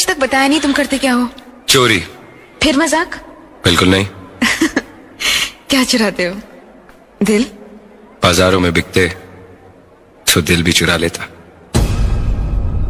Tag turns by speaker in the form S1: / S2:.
S1: आज तक बताया नहीं तुम करते क्या हो चोरी फिर मजाक
S2: बिल्कुल नहीं
S1: क्या चुराते हो दिल
S2: बाजारों में बिकते तो दिल भी चुरा लेता